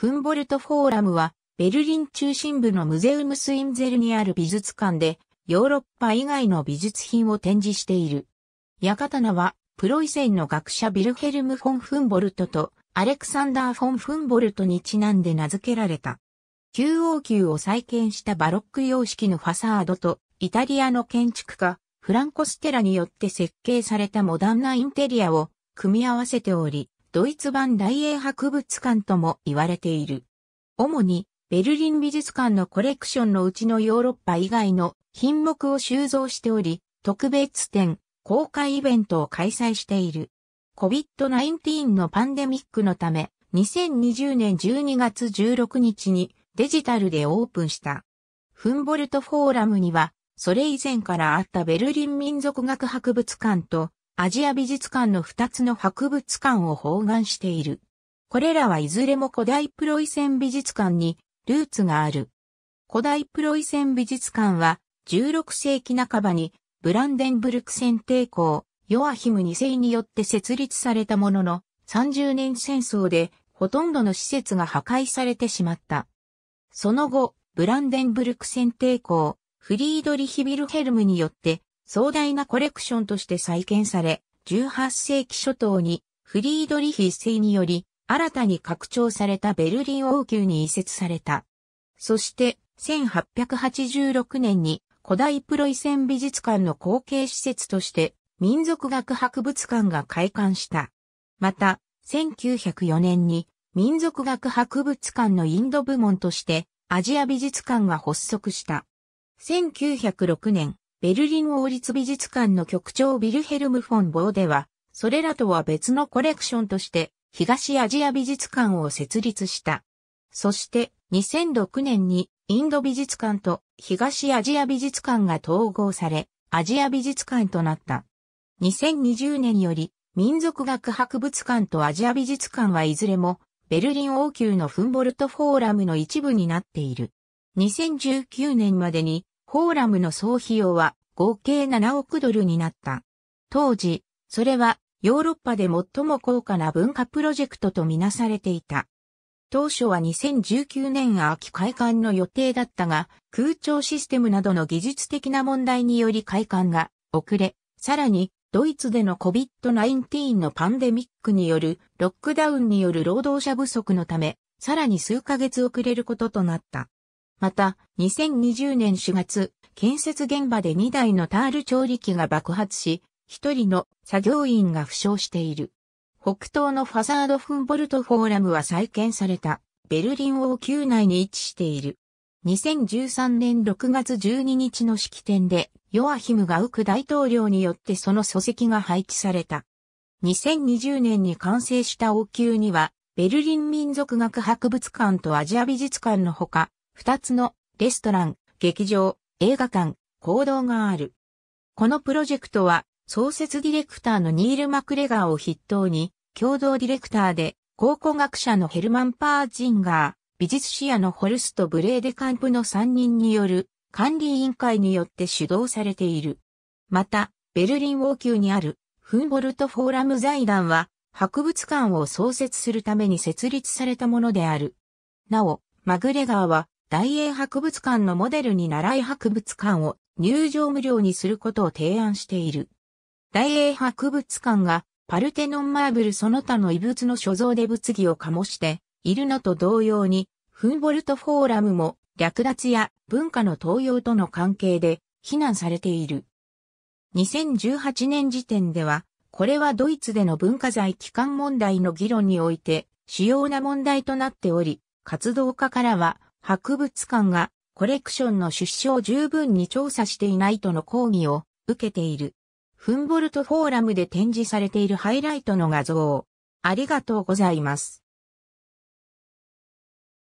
フンボルトフォーラムは、ベルリン中心部のムゼウムスインゼルにある美術館で、ヨーロッパ以外の美術品を展示している。館名は、プロイセンの学者ビルヘルム・フォン・フンボルトと、アレクサンダー・フォン・フンボルトにちなんで名付けられた。9王宮を再建したバロック様式のファサードと、イタリアの建築家、フランコ・ステラによって設計されたモダンなインテリアを組み合わせており、ドイツ版大英博物館とも言われている。主にベルリン美術館のコレクションのうちのヨーロッパ以外の品目を収蔵しており、特別展、公開イベントを開催している。COVID-19 のパンデミックのため、2020年12月16日にデジタルでオープンした。フンボルトフォーラムには、それ以前からあったベルリン民族学博物館とアジア美術館の2つの博物館を包含している。これらはいずれも古代プロイセン美術館にルーツがある。古代プロイセン美術館は16世紀半ばにブランデンブルク戦帝公ヨアヒム2世によって設立されたものの30年戦争でほとんどの施設が破壊されてしまった。その後、ブランデンブルク戦帝公フリードリヒ・ビルヘルムによって壮大なコレクションとして再建され、18世紀初頭にフリードリヒ一世により、新たに拡張されたベルリン王宮に移設された。そして、1886年に古代プロイセン美術館の後継施設として民族学博物館が開館した。また、1904年に民族学博物館のインド部門としてアジア美術館が発足した。1906年、ベルリン王立美術館の局長ビルヘルム・フォン・ボーデは、それらとは別のコレクションとして、東アジア美術館を設立した。そして、2006年にインド美術館と東アジア美術館が統合され、アジア美術館となった。2020年より、民族学博物館とアジア美術館はいずれも、ベルリン王宮のフンボルトフォーラムの一部になっている。2019年までにフォーラムの総費用は合計7億ドルになった。当時、それはヨーロッパで最も高価な文化プロジェクトとみなされていた。当初は2019年秋開館の予定だったが、空調システムなどの技術的な問題により開館が遅れ、さらにドイツでの COVID-19 のパンデミックによるロックダウンによる労働者不足のため、さらに数ヶ月遅れることとなった。また、2020年4月、建設現場で2台のタール調理器が爆発し、1人の作業員が負傷している。北東のファサードフンボルトフォーラムは再建された、ベルリン王宮内に位置している。2013年6月12日の式典で、ヨアヒムがウク大統領によってその礎石が配置された。2020年に完成した王宮には、ベルリン民族学博物館とアジア美術館のほか、二つのレストラン、劇場、映画館、行動がある。このプロジェクトは創設ディレクターのニール・マクレガーを筆頭に共同ディレクターで考古学者のヘルマン・パージンガー、美術史家のホルスト・ブレーデカンプの3人による管理委員会によって主導されている。また、ベルリン王宮にあるフンボルト・フォーラム財団は博物館を創設するために設立されたものである。なお、マグレガーは大英博物館のモデルに習い博物館を入場無料にすることを提案している。大英博物館がパルテノンマーブルその他の遺物の所蔵で物議を醸しているのと同様に、フンボルトフォーラムも略奪や文化の盗用との関係で非難されている。2018年時点では、これはドイツでの文化財機関問題の議論において主要な問題となっており、活動家からは博物館がコレクションの出生を十分に調査していないとの抗議を受けている。フンボルトフォーラムで展示されているハイライトの画像。を、ありがとうございます。